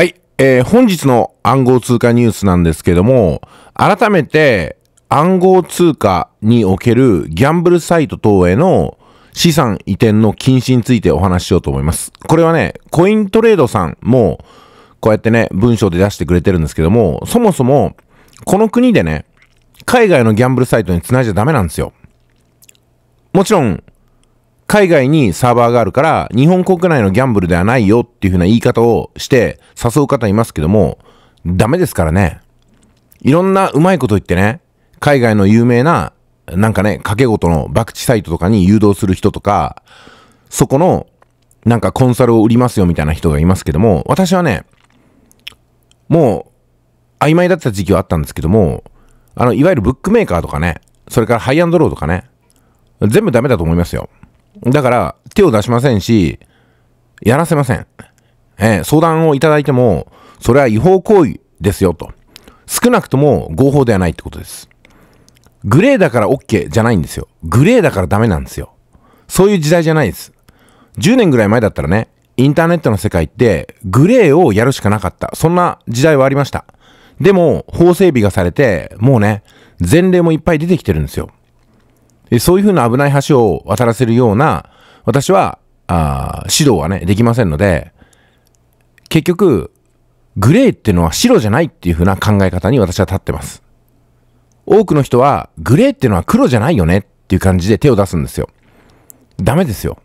はい、えー、本日の暗号通貨ニュースなんですけども、改めて暗号通貨におけるギャンブルサイト等への資産移転の禁止についてお話ししようと思います。これはね、コイントレードさんも、こうやってね、文章で出してくれてるんですけども、そもそも、この国でね、海外のギャンブルサイトに繋いじゃダメなんですよ。もちろん、海外にサーバーがあるから、日本国内のギャンブルではないよっていうふうな言い方をして誘う方いますけども、ダメですからね。いろんなうまいこと言ってね、海外の有名な、なんかね、掛け事の博打サイトとかに誘導する人とか、そこの、なんかコンサルを売りますよみたいな人がいますけども、私はね、もう、曖昧だった時期はあったんですけども、あの、いわゆるブックメーカーとかね、それからハイアンドローとかね、全部ダメだと思いますよ。だから、手を出しませんし、やらせません。えー、相談をいただいても、それは違法行為ですよと。少なくとも合法ではないってことです。グレーだから OK じゃないんですよ。グレーだからダメなんですよ。そういう時代じゃないです。10年ぐらい前だったらね、インターネットの世界ってグレーをやるしかなかった。そんな時代はありました。でも、法整備がされて、もうね、前例もいっぱい出てきてるんですよ。そういうふうな危ない橋を渡らせるような、私は、あ指導はね、できませんので、結局、グレーってのは白じゃないっていうふうな考え方に私は立ってます。多くの人は、グレーってのは黒じゃないよねっていう感じで手を出すんですよ。ダメですよ。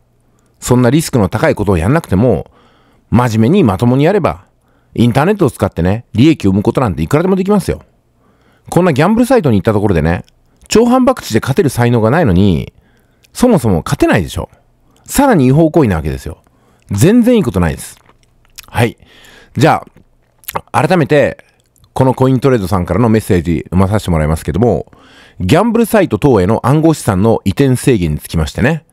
そんなリスクの高いことをやんなくても、真面目にまともにやれば、インターネットを使ってね、利益を生むことなんていくらでもできますよ。こんなギャンブルサイトに行ったところでね、超反爆地で勝てる才能がないのに、そもそも勝てないでしょ。さらに違法行為なわけですよ。全然いいことないです。はい。じゃあ、改めて、このコイントレードさんからのメッセージ読まさせてもらいますけども、ギャンブルサイト等への暗号資産の移転制限につきましてね、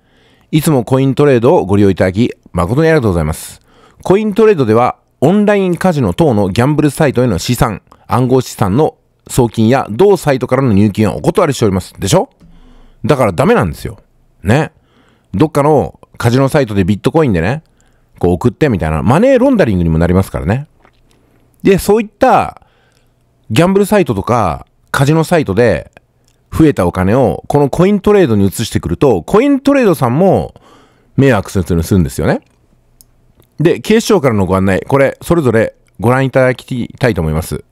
いつもコイントレードをご利用いただき、誠にありがとうございます。コイントレードでは、オンラインカジノ等のギャンブルサイトへの資産、暗号資産の送金や同サイトからの入金はお断りしております。でしょだからダメなんですよ。ね。どっかのカジノサイトでビットコインでね、こう送ってみたいな、マネーロンダリングにもなりますからね。で、そういったギャンブルサイトとかカジノサイトで増えたお金をこのコイントレードに移してくると、コイントレードさんも迷惑するんですよね。で、警視庁からのご案内、これ、それぞれご覧いただきたいと思います。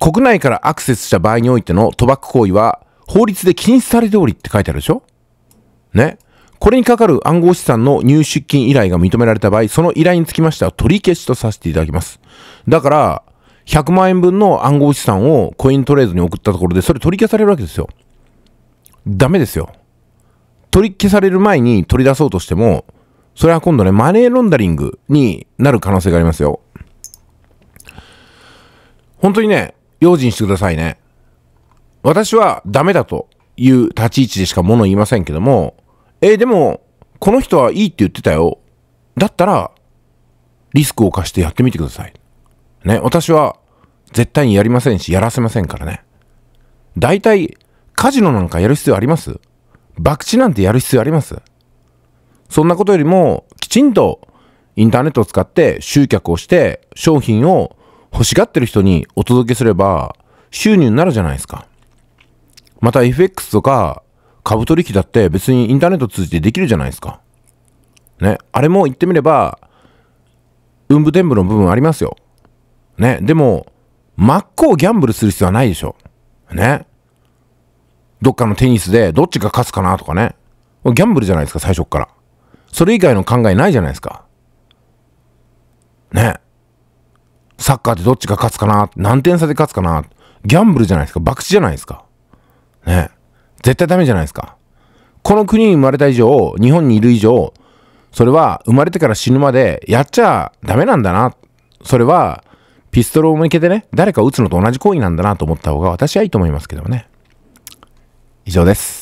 国内からアクセスした場合においての賭博行為は法律で禁止されておりって書いてあるでしょね。これにかかる暗号資産の入出金依頼が認められた場合、その依頼につきましては取り消しとさせていただきます。だから、100万円分の暗号資産をコイントレードに送ったところで、それ取り消されるわけですよ。ダメですよ。取り消される前に取り出そうとしても、それは今度ね、マネーロンダリングになる可能性がありますよ。本当にね、用心してくださいね。私はダメだという立ち位置でしか物言いませんけども、えー、でも、この人はいいって言ってたよ。だったら、リスクを貸してやってみてください。ね、私は絶対にやりませんし、やらせませんからね。大体、カジノなんかやる必要あります博打なんてやる必要ありますそんなことよりも、きちんとインターネットを使って集客をして、商品を欲しがってる人にお届けすれば収入になるじゃないですか。また FX とか株取引だって別にインターネット通じてできるじゃないですか。ね。あれも言ってみれば、うんぶてんぶの部分ありますよ。ね。でも、真っ向ギャンブルする必要はないでしょ。ね。どっかのテニスでどっちが勝つかなとかね。ギャンブルじゃないですか、最初から。それ以外の考えないじゃないですか。ね。サッカーでどっちが勝つかな何点差で勝つかなギャンブルじゃないですか博打じゃないですか。ね。絶対ダメじゃないですか。この国に生まれた以上、日本にいる以上、それは生まれてから死ぬまでやっちゃダメなんだな。それはピストルを向けてね、誰か撃つのと同じ行為なんだなと思った方が私はいいと思いますけどもね。以上です。